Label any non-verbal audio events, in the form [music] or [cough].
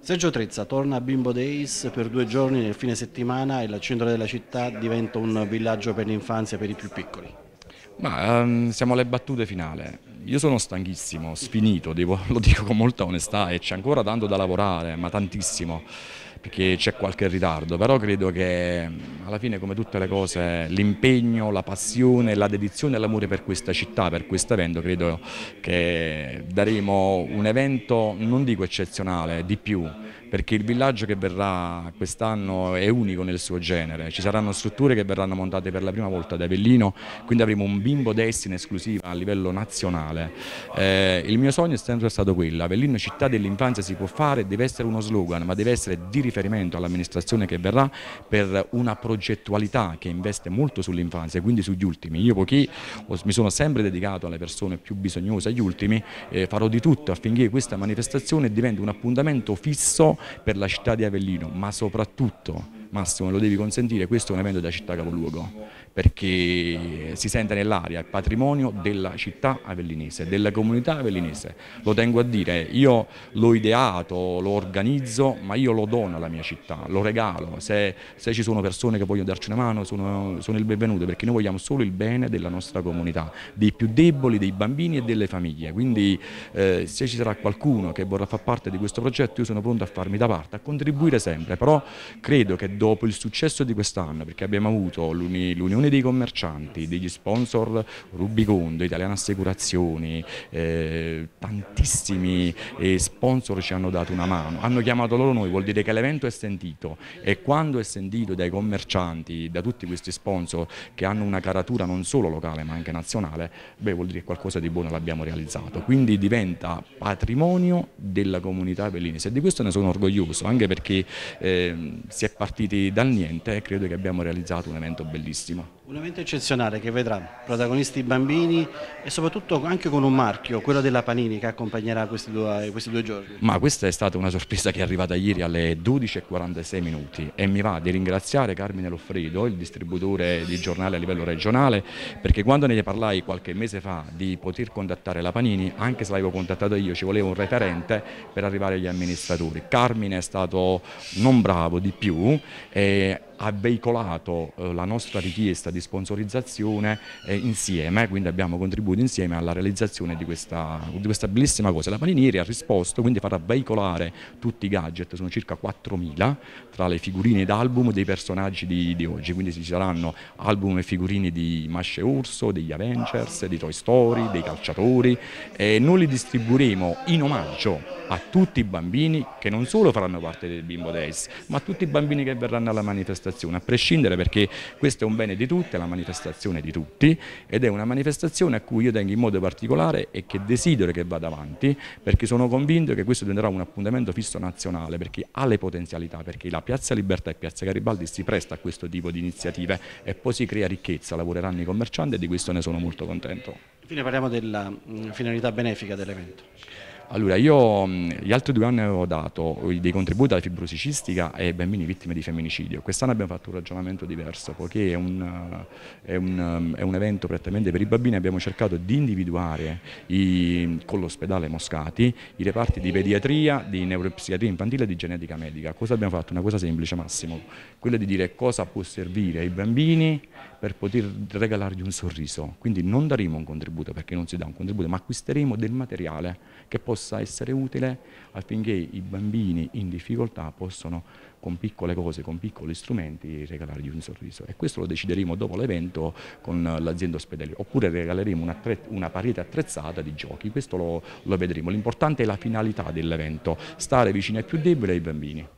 Sergio Trezza torna a Bimbo Days per due giorni nel fine settimana e il centro della città diventa un villaggio per l'infanzia per i più piccoli. Ma um, siamo alle battute finali. Io sono stanchissimo, sfinito, devo, [laughs] lo dico con molta onestà e c'è ancora tanto da lavorare, ma tantissimo perché c'è qualche ritardo, però credo che mm, alla fine come tutte le cose l'impegno, la passione, la dedizione e l'amore per questa città, per questo evento, credo che daremo un evento non dico eccezionale, di più, perché il villaggio che verrà quest'anno è unico nel suo genere, ci saranno strutture che verranno montate per la prima volta da Avellino, quindi avremo un bimbo destino esclusiva a livello nazionale. Eh, il mio sogno è sempre stato quello, Avellino città dell'infanzia si può fare, deve essere uno slogan, ma deve essere diritto riferimento all'amministrazione che verrà per una progettualità che investe molto sull'infanzia, e quindi sugli ultimi. Io pochi, mi sono sempre dedicato alle persone più bisognose, agli ultimi, eh, farò di tutto affinché questa manifestazione diventi un appuntamento fisso per la città di Avellino, ma soprattutto Massimo lo devi consentire, questo è un evento da città capoluogo, perché si sente nell'aria, è patrimonio della città avellinese, della comunità avellinese, lo tengo a dire, io l'ho ideato, lo organizzo, ma io lo dono alla mia città, lo regalo, se, se ci sono persone che vogliono darci una mano sono, sono il benvenuto, perché noi vogliamo solo il bene della nostra comunità, dei più deboli, dei bambini e delle famiglie, quindi eh, se ci sarà qualcuno che vorrà far parte di questo progetto io sono pronto a farmi da parte, a contribuire sempre, però credo che dopo il successo di quest'anno, perché abbiamo avuto l'Unione dei Commercianti, degli sponsor Rubicondo, Italiana Assicurazioni, eh, tantissimi eh, sponsor ci hanno dato una mano, hanno chiamato loro noi, vuol dire che l'evento è sentito e quando è sentito dai commercianti, da tutti questi sponsor che hanno una caratura non solo locale ma anche nazionale, beh, vuol dire che qualcosa di buono l'abbiamo realizzato, quindi diventa patrimonio della comunità pellinese e di questo ne sono orgoglioso, anche perché eh, si è partito partiti dal niente e credo che abbiamo realizzato un evento bellissimo. Un evento eccezionale che vedrà protagonisti bambini e soprattutto anche con un marchio, quello della Panini che accompagnerà questi due, questi due giorni. Ma questa è stata una sorpresa che è arrivata ieri alle 12.46 minuti e mi va di ringraziare Carmine Loffredo, il distributore di giornale a livello regionale, perché quando ne parlai qualche mese fa di poter contattare la Panini, anche se l'avevo contattato io ci voleva un referente per arrivare agli amministratori. Carmine è stato non bravo di più e ha veicolato eh, la nostra richiesta di sponsorizzazione eh, insieme, quindi abbiamo contribuito insieme alla realizzazione di questa, di questa bellissima cosa. La Paninieri ha risposto, quindi farà veicolare tutti i gadget, sono circa 4.000 tra le figurine d'album dei personaggi di, di, oggi, quindi ci saranno album e figurine di Masce Urso, degli Avengers, di Toy Story, dei calciatori e noi li distribuiremo in omaggio a tutti i bambini che non solo faranno parte del Bimbo Days, ma a tutti i bambini che verranno alla manifestazione manifestazione, a prescindere perché questo è un bene di tutti, è la manifestazione di tutti ed è una manifestazione a cui io tengo in modo particolare e che desidero che vada avanti perché sono convinto che questo diventerà un appuntamento fisso nazionale perché ha le potenzialità, perché la Piazza Libertà e Piazza Garibaldi si presta a questo tipo di iniziative e poi si crea ricchezza, lavoreranno i commercianti e di questo ne sono molto contento. Infine parliamo della mm, finalità benefica dell'evento. Allora, io mm, gli altri due anni avevo dato dei contributi alla fibrosicistica ai bambini vittime di femminicidio. Quest'anno abbiamo fatto un ragionamento diverso, poiché è un, è un, mm, è un evento prettamente per i bambini, abbiamo cercato di individuare i, con l'ospedale Moscati i reparti di pediatria, di neuropsichiatria infantile e di genetica medica. Cosa abbiamo fatto? Una cosa semplice, Massimo, quella di dire cosa può servire ai bambini per poter regalargli un sorriso. Quindi non daremo un contributo, perché non si dà un contributo, ma acquisteremo del materiale che possa possa essere utile affinché i bambini in difficoltà possano con piccole cose, con piccoli strumenti regalargli un sorriso e questo lo decideremo dopo l'evento con l'azienda ospedale oppure regaleremo una, una, parete attrezzata di giochi, questo lo, lo vedremo, l'importante è la finalità dell'evento, stare vicino ai più deboli e ai bambini.